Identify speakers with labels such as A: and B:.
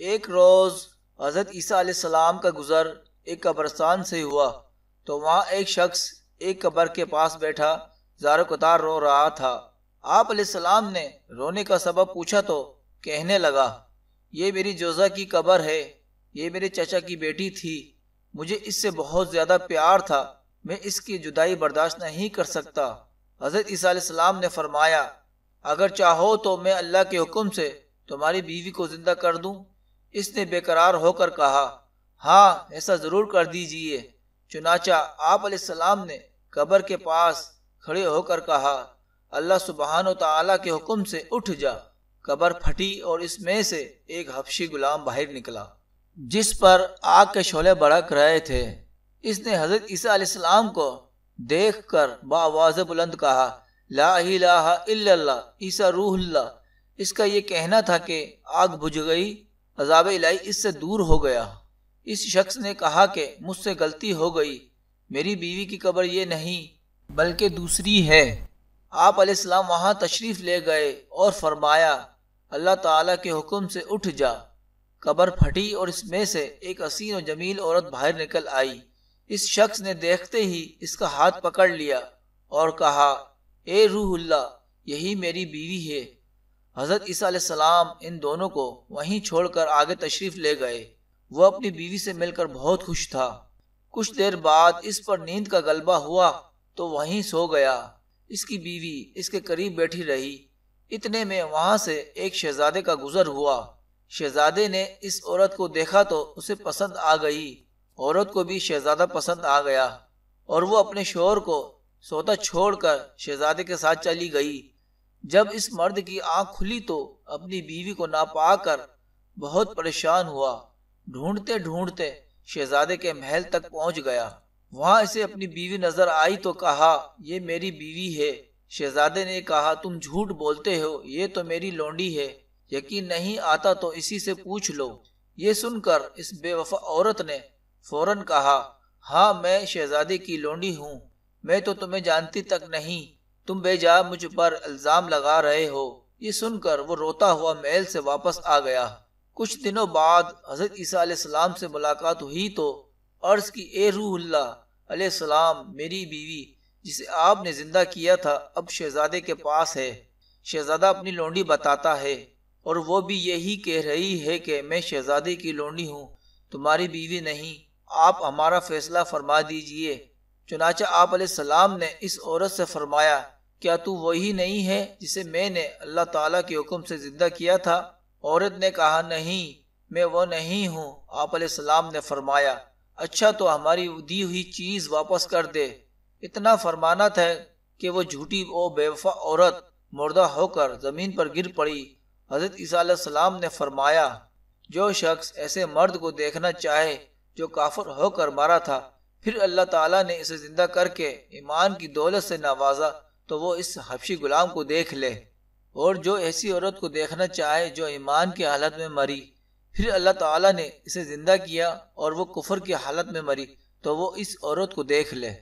A: एक रोज़ हज़रत ईसा सलाम का गुज़र एक कब्रस्तान से हुआ तो वहाँ एक शख्स एक कब्र के पास बैठा कतार रो रहा था आप सलाम ने रोने का सबब पूछा तो कहने लगा ये मेरी जोजा की कब्र है ये मेरे चाचा की बेटी थी मुझे इससे बहुत ज़्यादा प्यार था मैं इसकी जुदाई बर्दाश्त नहीं कर सकता हज़रत ईसा सलाम ने फरमाया अगर चाहो तो मैं अल्लाह के हुक्म से तुम्हारी बीवी को ज़िंदा कर दूं इसने बेकरार होकर कहा हाँ ऐसा ज़रूर कर दीजिए चुनाचा आप सलाम ने कब्र के पास खड़े होकर कहा अल्लाह सुबहान तला के हुक्म से उठ जा कब्र फटी और इसमें से एक हफशी गुलाम बाहर निकला जिस पर आग के शोले भड़क रहे थे इसने हजरत ईसा सलाम को देख कर बावाज बुलंद कहा ला इलाहा ईसा रूहल्ला इसका ये कहना था कि आग बुझ गई अजाब इलाही इससे दूर हो गया इस शख्स ने कहा कि मुझसे गलती हो गई मेरी बीवी की कब्र ये नहीं बल्कि दूसरी है आप अलैहिस्सलाम वहाँ तशरीफ़ ले गए और फरमाया अल्लाह ताला के हुक्म से उठ जा कब्र फटी और इसमें से एक असीन और जमील औरत बाहर निकल आई इस शख्स ने देखते ही इसका हाथ पकड़ लिया और कहा ए रूहुल्ला यही मेरी बीवी है हजरत ईसा इन दोनों को वहीं छोड़कर आगे तशरीफ ले गए वह अपनी बीवी से मिलकर बहुत खुश था कुछ देर बाद इस पर नींद का गलबा हुआ तो वहीं सो गया इसकी बीवी इसके करीब बैठी रही इतने में वहां से एक शहजादे का गुजर हुआ शहजादे ने इस औरत को देखा तो उसे पसंद आ गई औरत को भी शहजादा पसंद आ गया और वो अपने शोर को सोता छोड़कर शहजादे के साथ चली गई जब इस मर्द की आंख खुली तो अपनी बीवी को ना पाकर बहुत परेशान हुआ ढूंढते ढूंढते शहजादे के महल तक पहुंच गया वहां इसे अपनी बीवी नजर आई तो कहा ये मेरी बीवी है शहजादे ने कहा तुम झूठ बोलते हो ये तो मेरी लौंडी है यकीन नहीं आता तो इसी से पूछ लो ये सुनकर इस बेवफा औरत ने फौरन कहा हाँ मैं शहजादे की लौंडी हूँ मैं तो तुम्हें जानती तक नहीं तुम बेजा मुझ पर इल्ज़ाम लगा रहे हो ये सुनकर वो रोता हुआ महल से वापस आ गया कुछ दिनों बाद हजरत ईसा से मुलाकात हुई तो अर्ज की ए रूहल्ला सलाम मेरी बीवी जिसे आपने जिंदा किया था अब शहजादे के पास है शहजादा अपनी लोंडी बताता है और वो भी यही कह रही है कि मैं शहजादे की लोंडी हूँ तुम्हारी बीवी नहीं आप हमारा फैसला फरमा दीजिए चुनाचा आप सलाम ने इस औरत से फरमाया क्या तू वही नहीं है जिसे मैंने अल्लाह ताला के हुक्म से जिंदा किया था औरत ने कहा नहीं मैं वो नहीं हूँ आप सलाम ने फरमाया अच्छा तो हमारी दी हुई चीज वापस कर दे इतना फरमाना था कि वो झूठी वो बेवफा औरत मुर्दा होकर जमीन पर गिर पड़ी हजरत ईसा सलाम ने फरमाया जो शख्स ऐसे मर्द को देखना चाहे जो काफर होकर मारा था फिर अल्लाह ताला ने इसे जिंदा करके ईमान की दौलत से नवाजा तो वो इस हबशी गुलाम को देख ले और जो ऐसी औरत को देखना चाहे जो ईमान की हालत में मरी फिर अल्लाह ताला ने इसे ज़िंदा किया और वो कुफर की हालत में मरी तो वो इस औरत को देख ले